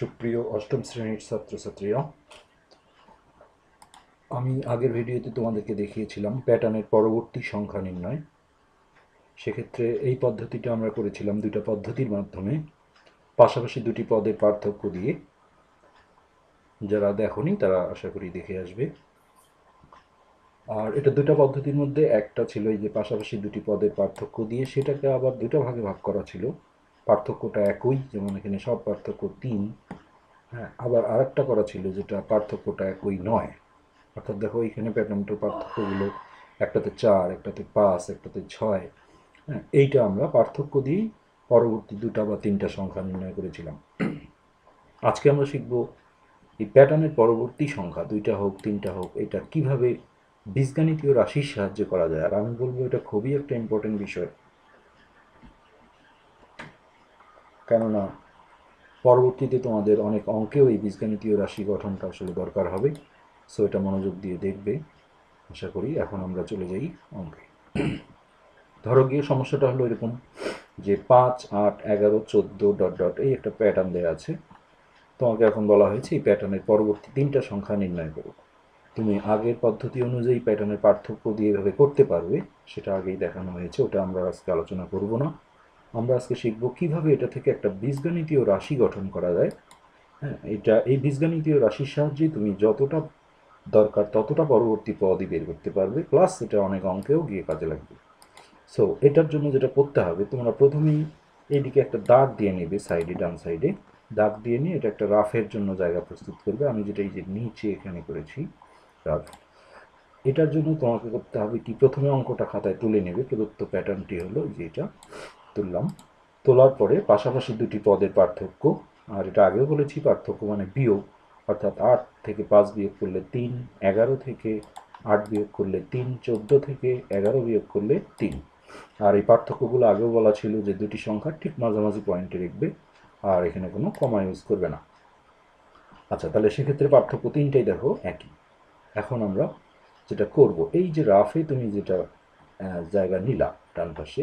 সুপ্রিয় অষ্টম শ্রেণীর ছাত্রছাত্রীরা আমি আগের ভিডিওতে তোমাদেরকে দেখিয়েছিলাম প্যাটার্নের পরবর্তী সংখ্যা নির্ণয় সেক্ষেত্রে এই পদ্ধতিটা আমরা করেছিলাম দুটা পদ্ধতির মাধ্যমে পাশাপাশি দুটি পদের পার্থক্য দিয়ে যারা দেখনি তারা আশা করি দেখে আসবে আর এটা দুটা পদ্ধতির মধ্যে একটা ছিল এই যে পাশাপাশি দুটি পদের পার্থক্য দিয়ে সেটাকে আবার দুটা ভাগে ভাগ করা ছিল পার্থক্যটা একই যেমন এখানে সব পার্থক্য তিন হ্যাঁ আবার আরেকটা করা ছিল যেটা পার্থক্যটা একই নয় অর্থাৎ দেখো এখানে প্যাটার্নটার পার্থক্যগুলো একটাতে চার একটাতে পাঁচ একটাতে ছয় হ্যাঁ এইটা আমরা পার্থক্য দিয়েই পরবর্তী দুটা বা তিনটা সংখ্যা নির্ণয় করেছিলাম আজকে আমরা শিখব এই প্যাটার্নের পরবর্তী সংখ্যা দুইটা হোক তিনটা হোক এটা কিভাবে বীজগাণিতীয় রাশির সাহায্যে করা যায় আর আমি বলবো এটা খুবই একটা ইম্পর্টেন্ট বিষয় কেননা পরবর্তীতে তোমাদের অনেক অঙ্কেও এই বীজগণিতীয় রাশি গঠনটা আসলে দরকার হবে সো এটা মনোযোগ দিয়ে দেখবে আশা করি এখন আমরা চলে যাই অঙ্কে ধরো গিয়ে সমস্যাটা হলো এরকম যে পাঁচ আট এগারো চোদ্দো ডট ডট এই একটা প্যাটার্ন দেওয়া আছে তোমাকে এখন বলা হয়েছে এই প্যাটার্নের পরবর্তী তিনটা সংখ্যা নির্ণয় করো তুমি আগের পদ্ধতি অনুযায়ী প্যাটার্নের পার্থক্য দিয়ে এভাবে করতে পারবে সেটা আগেই দেখানো হয়েছে ওটা আমরা আজকে আলোচনা করব না আমরা আজকে শিখব কিভাবে এটা থেকে একটা বীজগণিতীয় রাশি গঠন করা যায় হ্যাঁ এটা এই বীজগণিতীয় রাশির সাহায্যে তুমি যতটা দরকার ততটা পরবর্তী পদই বের করতে পারবে প্লাস এটা অনেক অঙ্কেও গিয়ে কাজে লাগবে সো এটার জন্য যেটা করতে হবে তোমরা প্রথমেই এইদিকে একটা দাগ দিয়ে নেবে সাইডে ডান সাইডে দাগ দিয়ে নিয়ে এটা একটা রাফের জন্য জায়গা প্রস্তুত করবে আমি যেটা এই যে নিচে এখানে করেছি রাফ এটার জন্য তোমাকে করতে হবে কি প্রথমে অঙ্কটা খাতায় তুলে নেবে প্রদত্ত প্যাটার্নটি হলো যে এটা তুললাম তোলার পরে পাশাপাশি দুটি পদের পার্থক্য আর এটা আগেও বলেছি পার্থক্য মানে বিয়োগ অর্থাৎ আট থেকে পাঁচ বিয়োগ করলে তিন এগারো থেকে আট বিয়োগ করলে তিন চোদ্দো থেকে এগারো বিয়োগ করলে তিন আর এই পার্থক্যগুলো আগেও বলা ছিল যে দুটি সংখ্যা ঠিক মাঝামাঝি পয়েন্টে রেখবে আর এখানে কোনো কমা ইউজ করবে না আচ্ছা তাহলে সেক্ষেত্রে পার্থক্য তিনটাই দেখো একই এখন আমরা যেটা করব এই যে রাফে তুমি যেটা জায়গা নিলা ডান পাশে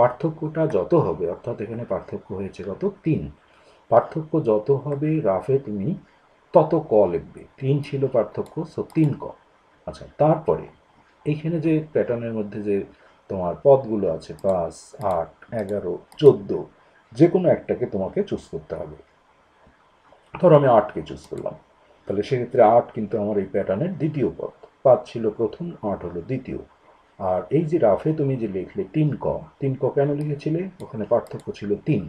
পার্থক্যটা যত হবে অর্থাৎ এখানে পার্থক্য হয়েছে কত তিন পার্থক্য যত হবে রাফে তুমি তত ক লিখবে তিন ছিল পার্থক্য সো তিন ক আচ্ছা তারপরে এইখানে যে প্যাটার্নের মধ্যে যে তোমার পদগুলো আছে পাঁচ আট এগারো চোদ্দো যে কোনো একটাকে তোমাকে চুজ করতে হবে ধরো আমি আটকে চুজ করলাম তাহলে সেক্ষেত্রে আট কিন্তু আমার এই প্যাটার্নের দ্বিতীয় পদ পাঁচ ছিল প্রথম আট হলো দ্বিতীয় আর এই যে রাফে তুমি যে লিখলে তিন ক তিন ক কেন লিখেছিলে ওখানে পার্থক্য ছিল তিন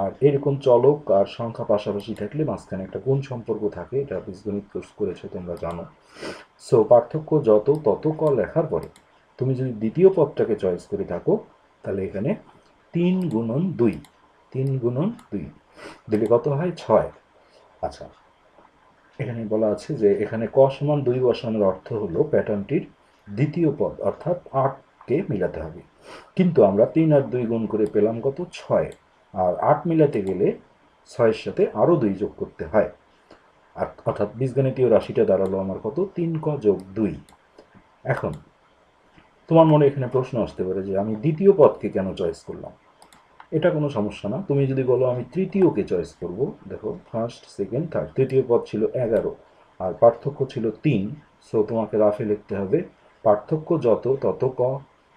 আর এরকম চলক আর সংখ্যা পাশাপাশি থাকলে মাঝখানে একটা কোন সম্পর্ক থাকে এটা বীজগণিত কোর্স করেছো তোমরা জানো সো পার্থক্য যত তত ক লেখার পরে তুমি যদি দ্বিতীয় পদটাকে চয়েস করে থাকো তাহলে এখানে তিন গুণন দুই তিন গুণন দুই দিলে কত হয় ছয় আচ্ছা এখানে বলা আছে যে এখানে ক সমান দুই বসানোর অর্থ হলো প্যাটার্নটির দ্বিতীয় পদ অর্থাৎ আটকে মিলাতে হবে কিন্তু আমরা তিন আর দুই গুণ করে পেলাম কত ছয় আর আট মিলাতে গেলে ছয়ের সাথে আরও দুই যোগ করতে হয় আর অর্থাৎ বীজগণিতীয় রাশিটা দাঁড়ালো আমার কত তিন ক যোগ দুই এখন তোমার মনে এখানে প্রশ্ন আসতে পারে যে আমি দ্বিতীয় পদকে কেন চয়েস করলাম এটা কোনো সমস্যা না তুমি যদি বলো আমি তৃতীয়কে চয়েস করব দেখো ফার্স্ট সেকেন্ড থার্ড তৃতীয় পদ ছিল এগারো আর পার্থক্য ছিল তিন সো তোমাকে রাফে লিখতে হবে পার্থক্য যত তত ক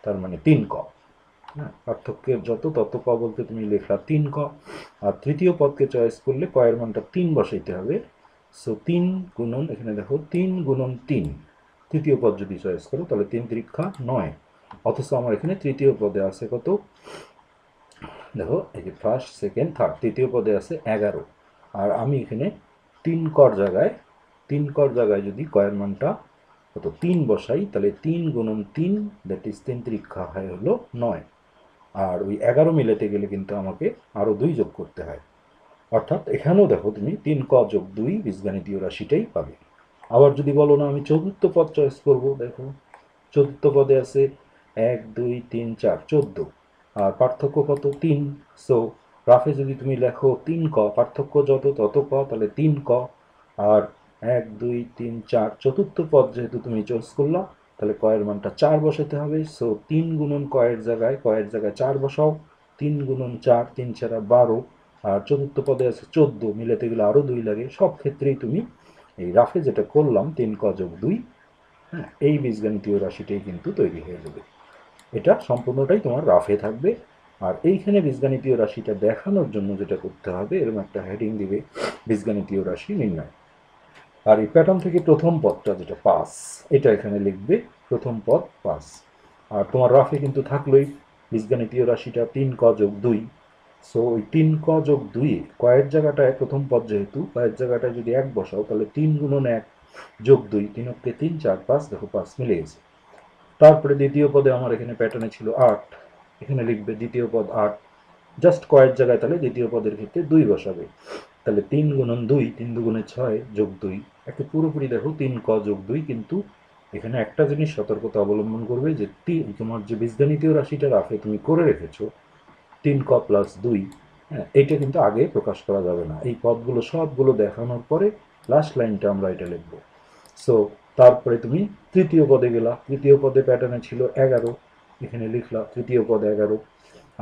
তার মানে তিন ক হ্যাঁ পার্থক্যের যত তত ক বলতে তুমি লেখলা তিন ক আর তৃতীয় পদকে চয়েস করলে কয়ের মানটা তিন বসাইতে হবে সো তিন গুণন এখানে দেখো তিন গুণন তিন তৃতীয় পদ যদি চয়েস করো তাহলে তিন তিরিক্ষা নয় অথচ আমার এখানে তৃতীয় পদে আছে কত দেখো এই যে ফার্স্ট সেকেন্ড থার্ড তৃতীয় পদে আছে এগারো আর আমি এখানে তিন কর জায়গায় তিন কর জায়গায় যদি কয়ের মানটা কত তিন বসাই তাহলে তিন গুণন তিন দ্যাট ইজ তিন হয় হলো নয় আর ওই এগারো মিলেতে গেলে কিন্তু আমাকে আরও দুই যোগ করতে হয় অর্থাৎ এখানেও দেখো তুমি তিন ক যোগ দুই বীজগাণিতীয় রাশিটাই পাবে আবার যদি বলো না আমি চতুর্থ পদ চয়েস করব দেখো চতুর্থ পদে আছে এক দুই তিন চার চোদ্দ আর পার্থক্য কত তিন সো রাফে যদি তুমি লেখো তিন ক পার্থক্য যত তত ক তাহলে তিন ক আর এক দুই তিন চার চতুর্থ পদ যেহেতু তুমি চোজ করলা তাহলে কয়ের মানটা চার বসাতে হবে সো তিন গুণন কয়ের জায়গায় কয়ের জায়গায় চার বসাও তিন গুণন চার তিন ছাড়া বারো আর চতুর্থ পদে আছে চোদ্দো মিলাতে গেলে আরও দুই লাগে সব ক্ষেত্রেই তুমি এই রাফে যেটা করলাম তিন কজক দুই হ্যাঁ এই বীজগণিতীয় রাশিটাই কিন্তু তৈরি হয়ে যাবে এটা সম্পূর্ণটাই তোমার রাফে থাকবে আর এইখানে বীজগণিতীয় রাশিটা দেখানোর জন্য যেটা করতে হবে এরকম একটা হেডিং দিবে বীজগণিতীয় রাশি নির্ণয় আর এই প্যাটার্ন থেকে প্রথম পদটা যেটা পাস এটা এখানে লিখবে প্রথম পদ পাস আর তোমার রাফে কিন্তু থাকলোই বীজগণিতীয় রাশিটা তিন ক যোগ দুই সো ওই তিন ক যোগ দুই কয়ের জায়গাটায় প্রথম পদ যেহেতু কয়ের জায়গাটায় যদি এক বসাও তাহলে তিন গুণন এক যোগ দুই তিন অক্ষে তিন চার পাঁচ দেখো পাঁচ মিলে গেছে তারপরে দ্বিতীয় পদে আমার এখানে প্যাটার্নে ছিল আট এখানে লিখবে দ্বিতীয় পদ আট জাস্ট কয়ের জায়গায় তাহলে দ্বিতীয় পদের ক্ষেত্রে দুই বসাবে তাহলে তিন গুণন দুই তিন দুগুণে ছয় যোগ দুই একটা পুরোপুরি দেখো তিন ক যোগ দুই কিন্তু এখানে একটা জিনিস সতর্কতা অবলম্বন করবে যে তিন তোমার যে বীজগণিতীয় রাশিটা রাফে তুমি করে রেখেছো তিন ক প্লাস দুই হ্যাঁ এটা কিন্তু আগে প্রকাশ করা যাবে না এই পদগুলো সবগুলো দেখানোর পরে লাস্ট লাইনটা আমরা এটা লিখবো সো তারপরে তুমি তৃতীয় পদে গেলা তৃতীয় পদে প্যাটার্নে ছিল এগারো এখানে লিখলা তৃতীয় পদ এগারো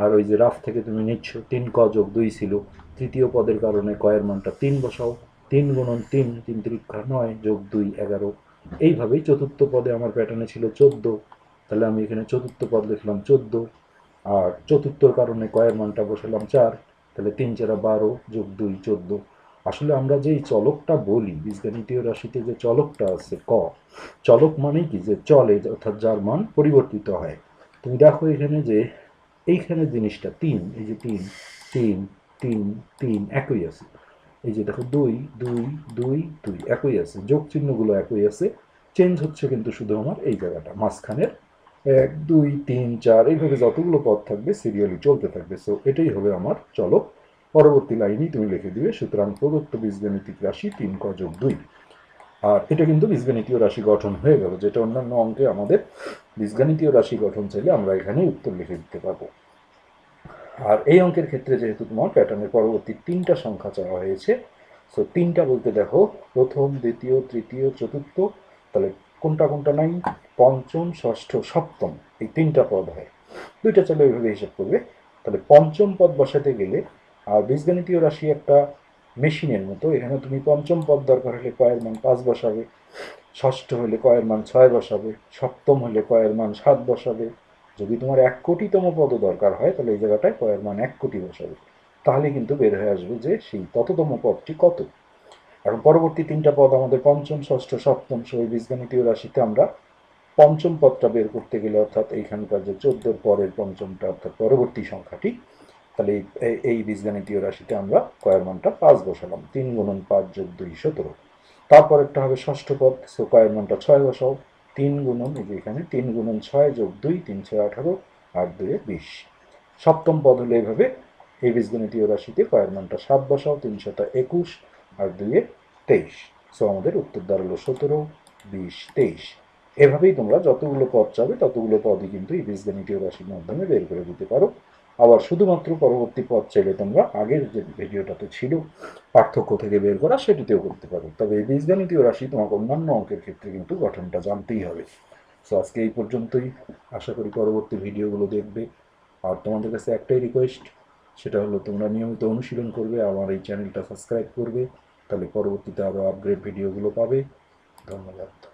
আর ওই যে রাফ থেকে তুমি নিচ্ছ তিন ক যোগ দুই ছিল তৃতীয় পদের কারণে কয়ের মানটা তিন বসাও তিন গুণন তিন তিন তিরিক্ষা নয় যোগ দুই এগারো এইভাবেই চতুর্থ পদে আমার প্যাটার্নে ছিল চোদ্দ তাহলে আমি এখানে চতুর্থ পদ লিখলাম চোদ্দ আর চতুর্থর কারণে কয়ের মানটা বসালাম চার তাহলে তিন চারা বারো যোগ দুই চোদ্দ আসলে আমরা যেই চলকটা বলি বীজগণিতীয় রাশিতে যে চলকটা আছে ক চলক মানে কি যে চলে অর্থাৎ যার মান পরিবর্তিত হয় তুমি দেখো এখানে যে এইখানে জিনিসটা তিন এই যে তিন তিন তিন তিন একই আছে এই যে দেখো দুই দুই দুই দুই একই আছে যোগ চিহ্নগুলো একই আছে চেঞ্জ হচ্ছে কিন্তু শুধু আমার এই জায়গাটা মাঝখানের এক দুই তিন চার এইভাবে যতগুলো পথ থাকবে সিরিয়ালি চলতে থাকবে সো এটাই হবে আমার চলক পরবর্তী লাইনই তুমি লিখে দিবে সুতরাং প্রদত্ত বীজগণিতিক রাশি তিন ক যোগ দুই আর এটা কিন্তু বীজগণিতীয় রাশি গঠন হয়ে গেল যেটা অন্যান্য অঙ্কে আমাদের বীজগণিতীয় রাশি গঠন চাইলে আমরা এখানেই উত্তর লিখে দিতে পারবো আর এই অঙ্কের ক্ষেত্রে যেহেতু তোমার প্যাটার্নের পরবর্তী তিনটা সংখ্যা চাওয়া হয়েছে সো তিনটা বলতে দেখো প্রথম দ্বিতীয় তৃতীয় চতুর্থ তাহলে কোনটা কোনটা নাই পঞ্চম ষষ্ঠ সপ্তম এই তিনটা পদ হয় দুইটা চলে ওইভাবে হিসাব করবে তাহলে পঞ্চম পদ বসাতে গেলে আর বীজগণিতীয় রাশি একটা মেশিনের মতো এখানে তুমি পঞ্চম পদ দরকার হলে কয়ের মান পাঁচ বসাবে ষষ্ঠ হলে কয়ের মান ছয় বসাবে সপ্তম হলে কয়ের মান সাত বসাবে যদি তোমার এক কোটিতম পদ দরকার হয় তাহলে এই জায়গাটায় কয়ের মান এক কোটি বসাবে তাহলে কিন্তু বের হয়ে আসবে যে সেই তততম পদটি কত এখন পরবর্তী তিনটা পদ আমাদের পঞ্চম ষষ্ঠ সপ্তম সহ বীজগণিতীয় রাশিতে আমরা পঞ্চম পদটা বের করতে গেলে অর্থাৎ এইখানকার যে চোদ্দোর পরের পঞ্চমটা অর্থাৎ পরবর্তী সংখ্যাটি তাহলে এই বীজগণিতীয় রাশিতে আমরা কয়ের মানটা পাঁচ বসালাম তিন গুণন পাঁচ যোগ দুই সতেরো তারপর একটা হবে ষষ্ঠ পদ সে কয়ের মানটা ছয় বসাও তিন গুণন এই যে এখানে তিন গুণন ছয় যোগ দুই তিন ছয় আঠারো আট দুয়ে বিশ সপ্তম পদ হলো এভাবে এই বীজগণিতীয় রাশিতে কয়ের মানটা সাত বসাও তিনশোটা একুশ আর দুয়ে তেইশ সো আমাদের উত্তর দাঁড়ালো সতেরো বিশ তেইশ এভাবেই তোমরা যতগুলো পদ চাবে ততগুলো পদই কিন্তু এই বীজগণিতীয় রাশির মাধ্যমে বের করে দিতে পারো আবার শুধুমাত্র পরবর্তী পথ চাইলে তোমরা আগের যে ভিডিওটাতে ছিল পার্থক্য থেকে বের করা সেটিতেও করতে পারো তবে এই বীজগণিতীয় রাশি তোমাকে অন্যান্য অঙ্কের ক্ষেত্রে কিন্তু গঠনটা জানতেই হবে সো আজকে এই পর্যন্তই আশা করি পরবর্তী ভিডিওগুলো দেখবে আর তোমাদের কাছে একটাই রিকোয়েস্ট সেটা হলো তোমরা নিয়মিত অনুশীলন করবে আমার এই চ্যানেলটা সাবস্ক্রাইব করবে তাহলে পরবর্তীতে আরও আপগ্রেড ভিডিওগুলো পাবে ধন্যবাদ